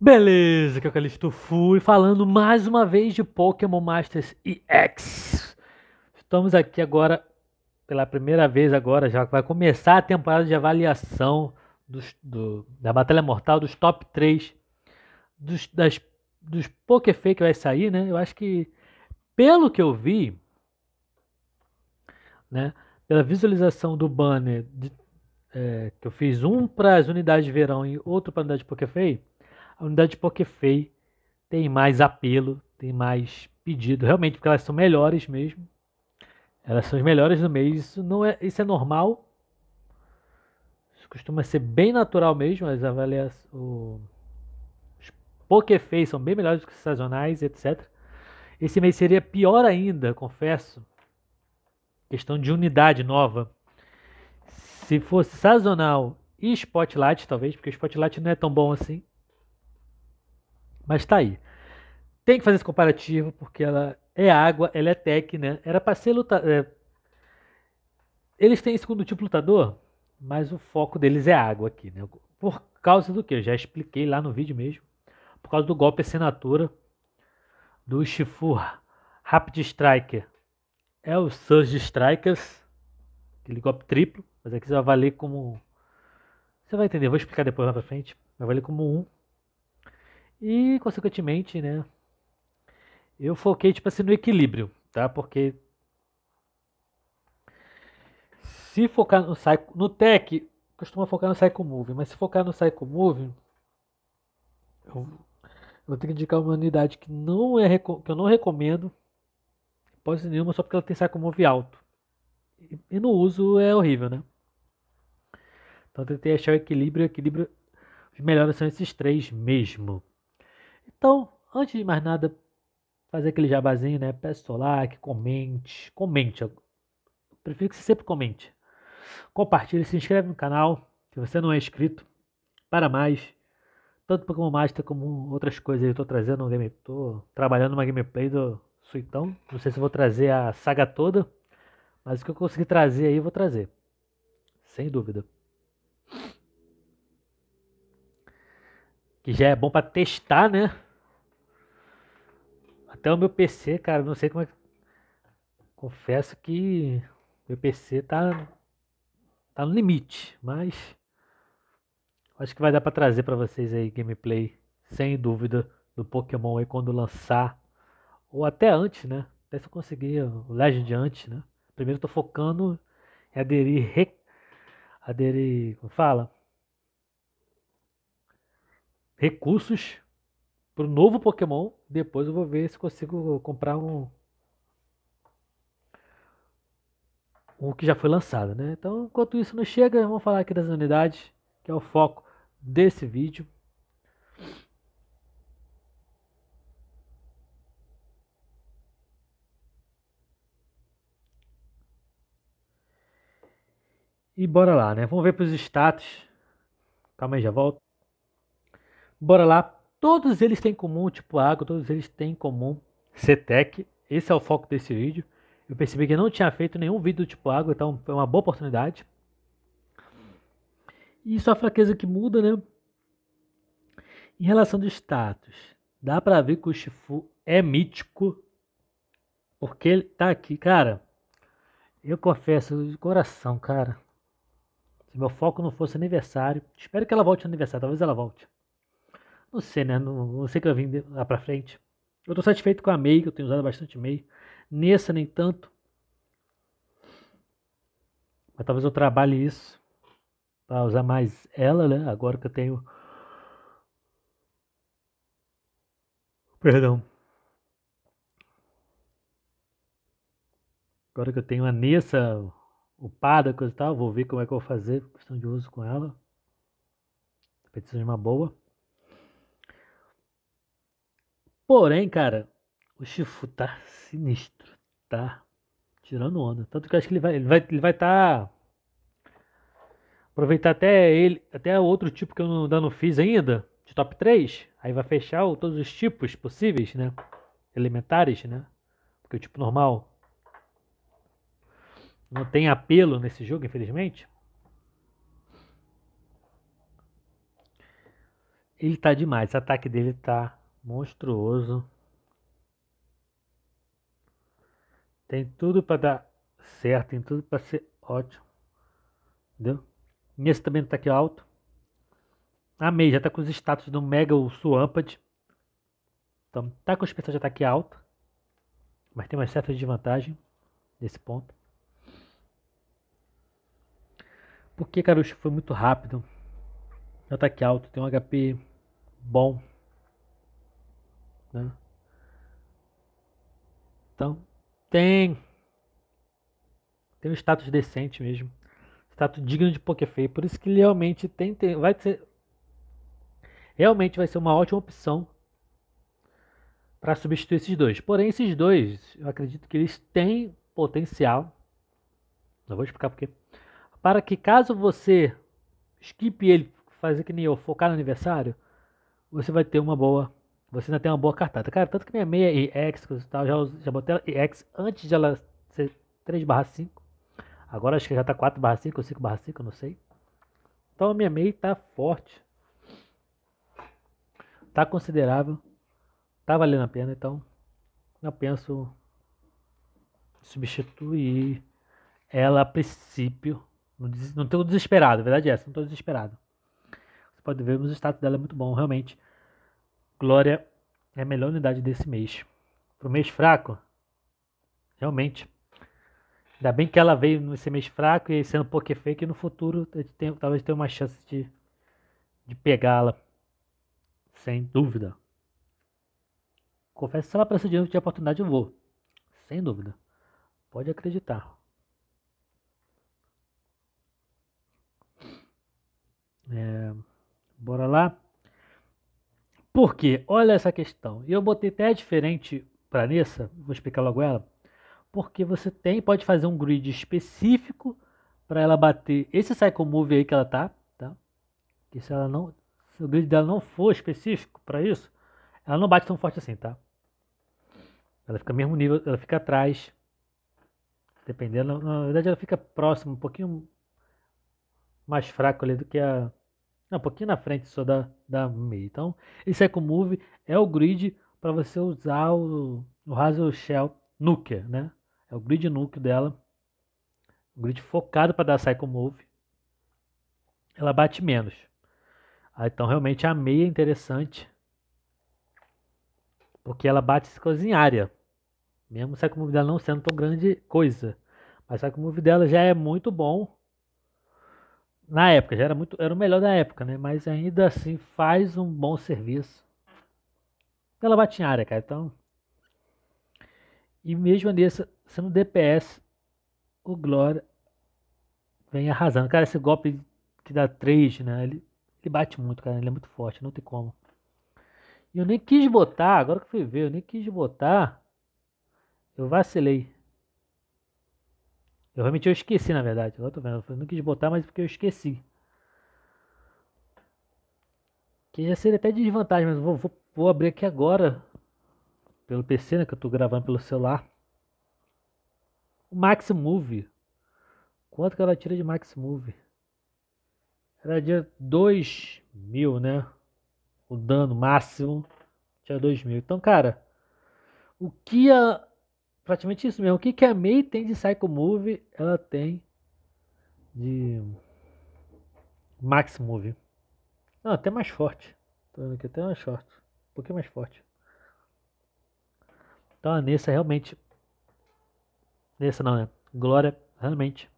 Beleza, que é o Calixto Fui, falando mais uma vez de Pokémon Masters EX. Estamos aqui agora, pela primeira vez agora, já que vai começar a temporada de avaliação dos, do, da Batalha Mortal, dos top 3, dos, das, dos Pokéfei que vai sair, né? Eu acho que, pelo que eu vi, né, pela visualização do banner, de, é, que eu fiz um para as unidades de verão e outro para a unidade Pokéfei, a unidade Pokéfei tem mais apelo, tem mais pedido, realmente, porque elas são melhores mesmo. Elas são as melhores do mês, isso, não é, isso é normal. Isso costuma ser bem natural mesmo, as avaliações, o, os são bem melhores do que os sazonais, etc. Esse mês seria pior ainda, confesso. Questão de unidade nova. Se fosse sazonal e Spotlight, talvez, porque o Spotlight não é tão bom assim. Mas tá aí. Tem que fazer esse comparativo, porque ela é água, ela é tech, né? Era pra ser lutador. É... Eles têm segundo tipo lutador, mas o foco deles é água aqui, né? Por causa do que? Eu já expliquei lá no vídeo mesmo. Por causa do golpe assinatura do Shifu Rapid Striker. É o Surge Strikers, aquele golpe triplo, mas aqui você vai valer como. Você vai entender, eu vou explicar depois lá pra frente. Vai valer como um e, consequentemente, né? Eu foquei, tipo assim, no equilíbrio, tá? Porque se focar no psycho, no tech, costuma focar no psycho move, mas se focar no psycho move, eu vou ter que indicar uma unidade que não é que eu não recomendo, ser nenhuma, só porque ela tem psycho move alto. E, no uso é horrível, né? Então eu tentei achar o equilíbrio, o equilíbrio os melhores são esses três mesmo. Então, antes de mais nada, fazer aquele jabazinho, né? Peço seu like, comente, comente. Eu prefiro que você sempre comente. Compartilhe, se inscreve no canal, se você não é inscrito, para mais. Tanto Pokémon Master como outras coisas eu tô trazendo um game, tô trabalhando uma gameplay do Suitão. Não sei se vou trazer a saga toda, mas o que eu conseguir trazer aí eu vou trazer. Sem dúvida. Que já é bom para testar, né? Até o meu PC, cara, não sei como é que. Confesso que meu PC tá, tá no limite, mas acho que vai dar para trazer para vocês aí gameplay, sem dúvida, do Pokémon aí quando lançar, ou até antes, né? Até se eu conseguir o Legend antes, né? Primeiro eu tô focando em aderir, re... aderir, como fala? Recursos pro novo Pokémon depois eu vou ver se consigo comprar um. Um que já foi lançado, né? Então, enquanto isso não chega, vamos falar aqui das unidades, que é o foco desse vídeo. E bora lá, né? Vamos ver para os status. Calma aí, já volto. Bora lá Todos eles têm em comum tipo água, todos eles têm em comum CTEC. Esse é o foco desse vídeo. Eu percebi que eu não tinha feito nenhum vídeo do tipo água, então é uma boa oportunidade. E só a fraqueza que muda, né? Em relação do status, dá pra ver que o Shifu é mítico, porque ele tá aqui, cara. Eu confesso de coração, cara. Se meu foco não fosse aniversário, espero que ela volte no aniversário, talvez ela volte. Não sei, né? Não, não sei o que vai vir lá pra frente. Eu tô satisfeito com a MEI, que eu tenho usado bastante MEI. Nessa, nem tanto. Mas talvez eu trabalhe isso para usar mais ela, né? Agora que eu tenho. Perdão. Agora que eu tenho a Nessa upada, coisa e tal, vou ver como é que eu vou fazer. Questão de uso com ela. Petição de uma boa. Porém, cara, o Chifu tá sinistro, tá tirando onda. Tanto que eu acho que ele vai, ele vai, ele vai tá aproveitar até ele, até outro tipo que eu não, ainda não fiz ainda, de top 3. Aí vai fechar o, todos os tipos possíveis, né? Elementares, né? Porque o tipo normal não tem apelo nesse jogo, infelizmente. Ele tá demais, o ataque dele tá monstruoso. Tem tudo para dar certo, tem tudo para ser ótimo. Entendeu? Nesse também tá aqui alto. Amei, já tá com os status do Mega o Então tá com os personagens de ataque tá alto. Mas tem uma certa desvantagem nesse ponto. Porque Carucho foi muito rápido. Ataque tá alto, tem um HP bom. Né? Então, tem. Tem um status decente mesmo. Status digno de Poké Feio. Por isso que realmente tem, tem vai ser. Realmente vai ser uma ótima opção para substituir esses dois. Porém, esses dois, eu acredito que eles têm potencial. Não vou explicar porquê. Para que caso você skip ele, fazer que nem eu, focar no aniversário, você vai ter uma boa você ainda tem uma boa cartada. Cara, tanto que minha meia EX e tal, já, já botei ela EX antes de ela ser 3 5. Agora acho que já tá 4 5 ou 5 barra 5, não sei. Então a minha meia tá forte. Tá considerável. Tá valendo a pena, então eu penso substituir ela a princípio. Não, des, não tô desesperado, a verdade é essa, não tô desesperado. Você pode ver, o status dela é muito bom, realmente. Glória é a melhor unidade desse mês. Para o mês fraco, realmente. Ainda bem que ela veio nesse mês fraco e sendo poker é fake, no futuro tem, talvez tenha uma chance de, de pegá-la. Sem dúvida. Confesso que se ela aparecer diante de oportunidade, eu vou. Sem dúvida. Pode acreditar. É, bora lá. Porque, olha essa questão. E eu botei até diferente para Nessa, vou explicar logo ela. Porque você tem, pode fazer um grid específico para ela bater esse cycle move aí que ela tá, tá? Que se ela não, se o grid dela não for específico para isso, ela não bate tão forte assim, tá? Ela fica mesmo nível, ela fica atrás. Dependendo, na verdade ela fica próxima, um pouquinho mais fraco ali do que a um pouquinho na frente só da, da meia Então, esse EcoMove é o grid para você usar o, o Hazel Shell nuclear né? É o grid Nuke dela, o grid focado para dar Psycho Move. Ela bate menos. Ah, então, realmente a meia é interessante, porque ela bate coisa em área. Mesmo o Psycho Move dela não sendo tão grande coisa. Mas o Psycho Move dela já é muito bom na época, já era muito, era o melhor da época, né? Mas ainda assim faz um bom serviço. Ela bate em área, cara, então. E mesmo nessa, sendo DPS, o Glória vem arrasando. Cara, esse golpe que dá 3, né? Ele, ele bate muito, cara. Ele é muito forte, não tem como. E eu nem quis botar, agora que fui ver, eu nem quis botar. Eu vacilei. Eu realmente eu esqueci, na verdade. Agora tô vendo. Eu não quis botar, mas porque eu esqueci. Que já seria até desvantagem, mas vou, vou, vou abrir aqui agora. Pelo PC, né? Que eu tô gravando pelo celular. O Max Move. Quanto que ela tira de Max Move? Era dia 2 mil, né? O dano máximo tinha 2 mil. Então, cara, o que a, praticamente isso mesmo. O que, que a May tem de Psycho Movie, ela tem de Max Movie. Não, até mais forte. Tô vendo aqui até mais forte. Um pouquinho mais forte. Então a Nessa realmente. Nessa não, né? Glória, realmente.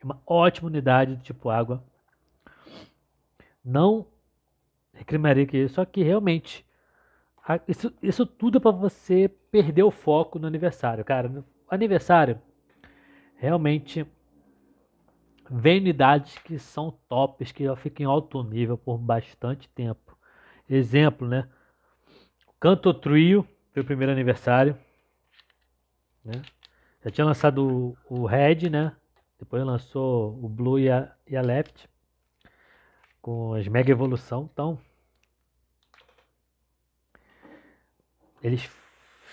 É uma ótima unidade do tipo água. Não reclamaria que só que realmente isso, isso tudo é para você perder o foco no aniversário, cara. aniversário, realmente, vem unidades que são tops, que já ficam em alto nível por bastante tempo. Exemplo, né? Canto Trio, foi o primeiro aniversário. Né? Já tinha lançado o, o Red, né? Depois lançou o Blue e a, e a Left com as Mega Evolução. Então, eles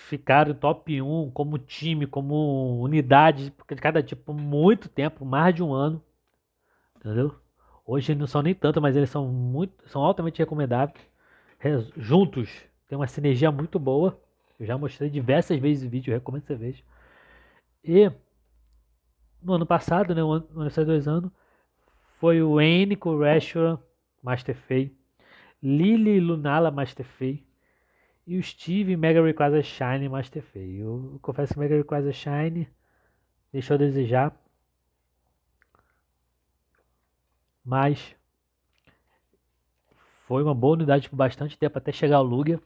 ficaram top 1 como time, como unidade de cada tipo muito tempo, mais de um ano. Entendeu? Hoje não são nem tanto, mas eles são muito, são altamente recomendáveis. juntos tem uma sinergia muito boa. Eu já mostrei diversas vezes o vídeo, recomendo que você veja. E no ano passado, né, no ano de dois anos, foi o N com o Restaurant Master Fei, Lily Lunala Master Fei, e o Steve Mega Rayquaza Shine Master Fei. Eu confesso que Mega Rayquaza Shine deixou a desejar. Mas foi uma boa unidade por bastante tempo até chegar ao Lugia.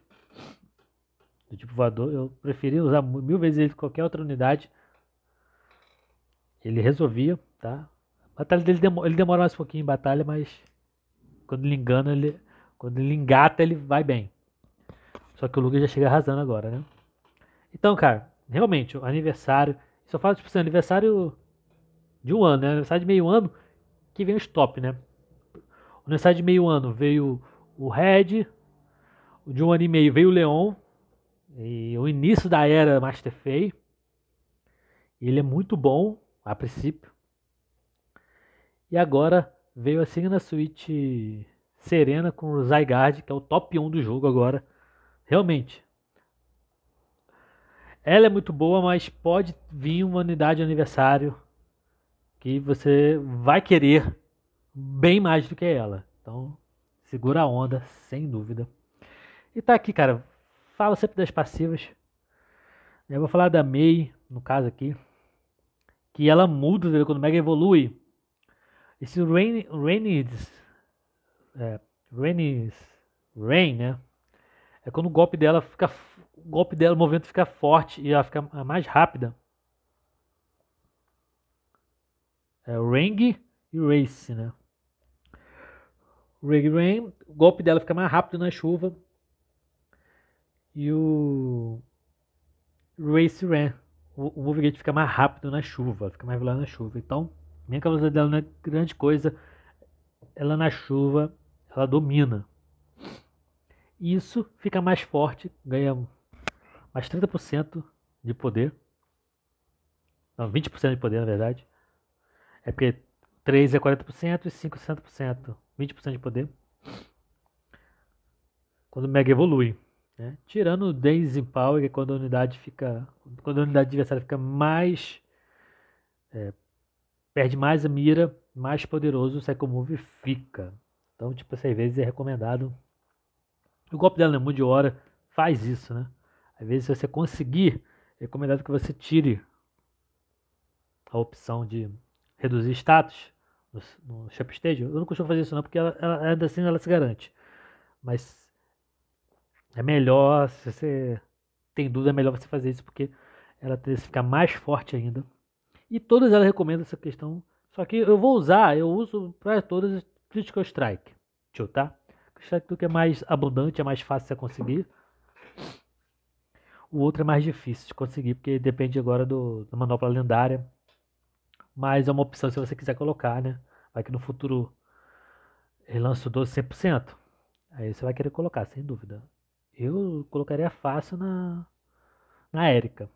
Do tipo voador. Eu preferi usar mil vezes ele que qualquer outra unidade. Ele resolvia, tá? A batalha dele demora, ele demora mais um pouquinho em batalha, mas quando ele engana, ele, quando ele engata, ele vai bem. Só que o Lucas já chega arrasando agora, né? Então, cara, realmente, o aniversário. Só falo, tipo assim, aniversário de um ano, né? Aniversário de meio ano que vem os top, né? O aniversário de meio ano veio o Red, de um ano e meio veio o Leon, e o início da era Master Fei. Ele é muito bom, a princípio. E agora veio a Signa Suite Serena com o Zygarde, que é o top 1 do jogo agora. Realmente. Ela é muito boa, mas pode vir uma unidade de aniversário que você vai querer bem mais do que ela. Então, segura a onda, sem dúvida. E tá aqui, cara. Fala sempre das passivas. Eu vou falar da Mei, no caso aqui, que ela muda quando o Mega evolui. Esse Rain, Rainids, é, Rainids, Rain, né? É quando o golpe dela fica. O golpe dela, o movimento fica forte e ela fica mais rápida. É o Rang e Race, né? Rig Rain, o golpe dela fica mais rápido na chuva. E o Race Ran, o, o fica mais rápido na chuva, fica mais veloz na chuva. Então, minha causa dela não é grande coisa. Ela na chuva, ela domina isso fica mais forte, ganha mais 30% de poder. Não, 20% de poder, na verdade. É porque 3 é 40% e 5 é 60%. 20% de poder. Quando o Mega evolui. Né? Tirando o Days Power, que é quando a unidade fica. Quando a unidade adversária fica mais. É, perde mais a mira, mais poderoso o Psycho Move fica. Então, tipo, às vezes é recomendado o golpe é muito de hora faz isso, né? Às vezes, se você conseguir, é recomendado que você tire a opção de reduzir status no, no Shop Stage. Eu não costumo fazer isso não, porque ela, ela, ainda assim ela se garante. Mas é melhor, se você tem dúvida, é melhor você fazer isso, porque ela tende a ficar mais forte ainda. E todas elas recomendam essa questão. Só que eu vou usar, eu uso para todas Critical Strike. Tio, tá? Shatuk é mais abundante, é mais fácil de você conseguir. O outro é mais difícil de conseguir, porque depende agora do, da manopla lendária. Mas é uma opção se você quiser colocar, né? Vai que no futuro relança o 12 100%. Aí você vai querer colocar, sem dúvida. Eu colocaria fácil na, na Erika.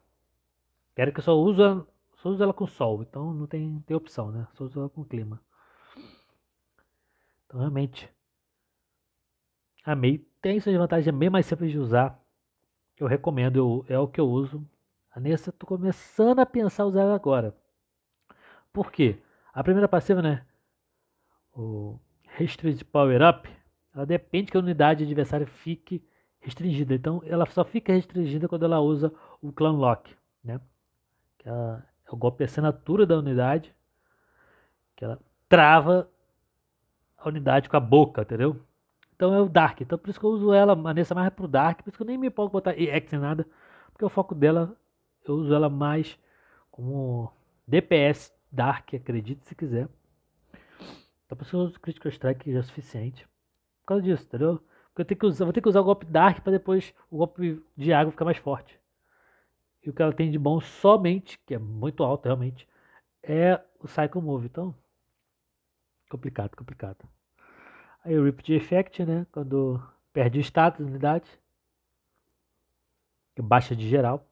Erika só usa, só usa ela com sol, então não tem, tem opção, né? Só usa ela com clima. Então realmente a tem suas vantagens, é bem mais simples de usar. Eu recomendo, eu, é o que eu uso. A Nessa, tô começando a pensar usar ela agora. Por quê? A primeira passiva, né? O Restrict Power Up, ela depende que a unidade adversária fique restringida. Então, ela só fica restringida quando ela usa o Clan Lock, né? Que ela, é o golpe de é assinatura da unidade, que ela trava a unidade com a boca, entendeu? Então é o Dark. Então por isso que eu uso ela, Vanessa, mais pro Dark. Por isso que eu nem me importo botar EX em nada. Porque o foco dela, eu uso ela mais como DPS Dark, acredite se quiser. Então por isso que eu uso Critical Strike já é suficiente. Por causa disso, entendeu? Porque eu tenho que usar, vou ter que usar o golpe Dark para depois o golpe de água ficar mais forte. E o que ela tem de bom somente, que é muito alto realmente, é o Psycho Move. Então, complicado, complicado. Aí o Rip de Effect, né? Quando perde o status, unidade. Que baixa de geral.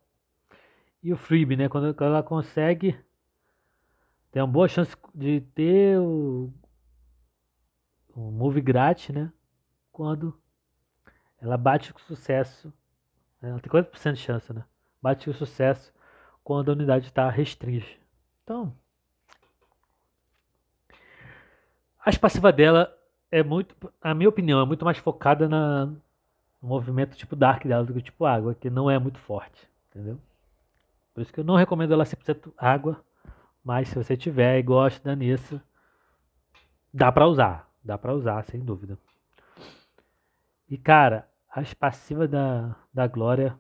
E o Freebie, né? Quando, quando ela consegue. Tem uma boa chance de ter o, o move grátis, né? Quando ela bate com sucesso. Né? Ela tem 40% de chance, né? Bate com sucesso quando a unidade está restringe. Então. As passivas dela é muito, a minha opinião, é muito mais focada na, no movimento tipo dark dela do que tipo água, que não é muito forte, entendeu? Por isso que eu não recomendo ela 100% água, mas se você tiver e gosta da Nessa, dá pra usar, dá pra usar, sem dúvida. E cara, as passivas da, da Glória.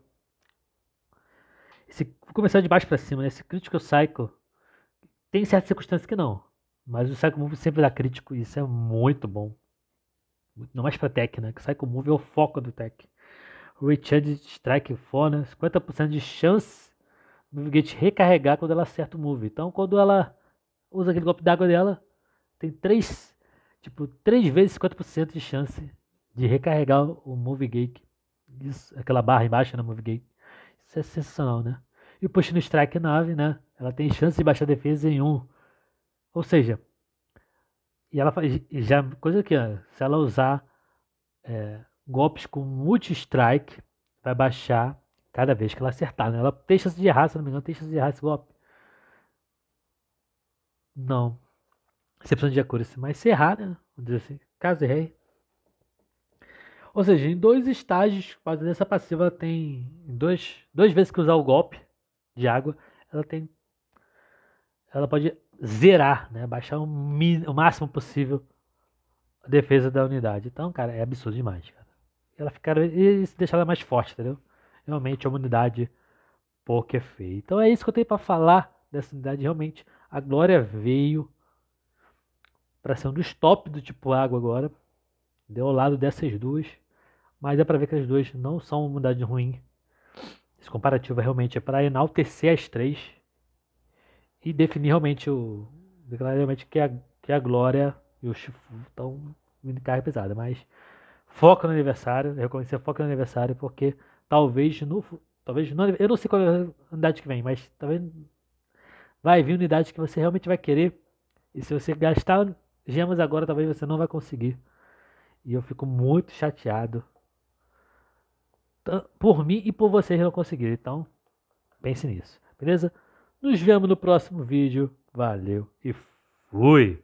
Esse, vou começar de baixo para cima, né? Esse Critical Psycho. Tem certas circunstâncias que não. Mas o Psycho Move sempre dá crítico e isso é muito bom. Não mais para tech, né? Que com Move é o foco do tech. Richard Strike Fona, 50% de chance do Vigate recarregar quando ela acerta o move. Então, quando ela usa aquele golpe d'água dela, tem 3, tipo, 3 vezes 50% de chance de recarregar o move gate. Isso, aquela barra embaixo na né, move gate. Isso é sensacional, né? E o push no strike 9, né? Ela tem chance de baixar defesa em 1. Um. Ou seja, e ela faz já coisa que, se ela usar é, golpes com multi-strike, vai baixar cada vez que ela acertar. Né? Ela tem chance de errar, se não me engano, tem chance de errar esse golpe. Não. Excepção de Acuracy. Assim, mas se errar, né? Vamos dizer assim, caso errei. Ou seja, em dois estágios, fazendo essa passiva, ela tem. Dois, dois vezes que usar o golpe de água, ela tem. Ela pode zerar, né? Baixar o, o máximo possível a defesa da unidade. Então, cara, é absurdo demais, cara. Ela ficar e se deixar ela mais forte, entendeu? Realmente a unidade pouco é feia. Então é isso que eu tenho para falar dessa unidade. Realmente a Glória veio para ser um dos top do tipo água agora. Deu ao lado dessas duas, mas é para ver que as duas não são uma unidade ruim. Esse comparativo é realmente é para enaltecer as três e definir realmente o. Declarar realmente que é a, que é a glória e o Shifu estão vindo carga pesada. Mas foca no aniversário. Eu recomendo que você foca no aniversário, porque talvez no. Talvez no, eu não sei qual é a unidade que vem, mas talvez vai vir unidade que você realmente vai querer. E se você gastar gemas agora, talvez você não vai conseguir. E eu fico muito chateado. Por mim e por vocês não conseguir Então, pense nisso. Beleza? Nos vemos no próximo vídeo. Valeu e fui!